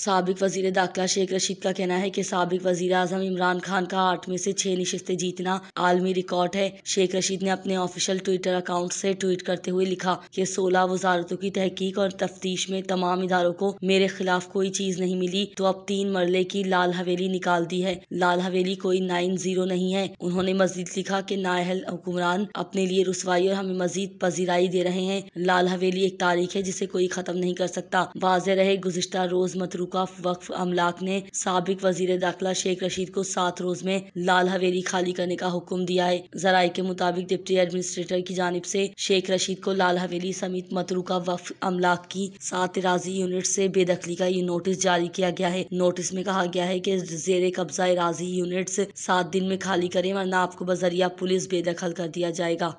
सबक वजीर दाखिला शेख रशीद का कहना है कि सबक वजीर अजम इमरान खान का आठ में से छह नशस्तें जीतना आलमी रिकॉर्ड है शेख रशीद ने अपने ऑफिशियल ट्विटर अकाउंट से ट्वीट करते हुए लिखा कि सोलह वजारतों की तहकीक और तफ्तीश में तमाम इदारों को मेरे खिलाफ कोई चीज नहीं मिली तो अब तीन मरले की लाल हवेली निकाल दी है लाल हवेली कोई नाइन जीरो नहीं है उन्होंने मजीद लिखा की नाहल हुक्मरान अपने लिए रसवाई और हमें मजीद पजीराई दे रहे हैं लाल हवेली एक तारीख है जिसे कोई खत्म नहीं कर सकता वाज रहे गुजश्ता रोज मतरूक अवकाफ वक्फ अमलाक ने सबक वजीर दाखिला शेख रशीद को सात रोज में लाल हवेली खाली करने का हुक्म दिया है जराये के मुताबिक डिप्टी एडमिनिस्ट्रेटर की जानब से शेख रशीद को लाल हवेली समेत मतरूका वक्फ अमलाक की सात राजी यूनिट से बेदखली का ये नोटिस जारी किया गया है नोटिस में कहा गया है की जेर कब्जा राजी यूनिट सात दिन में खाली करे वरना आपको बजरिया पुलिस बेदखल कर दिया जाएगा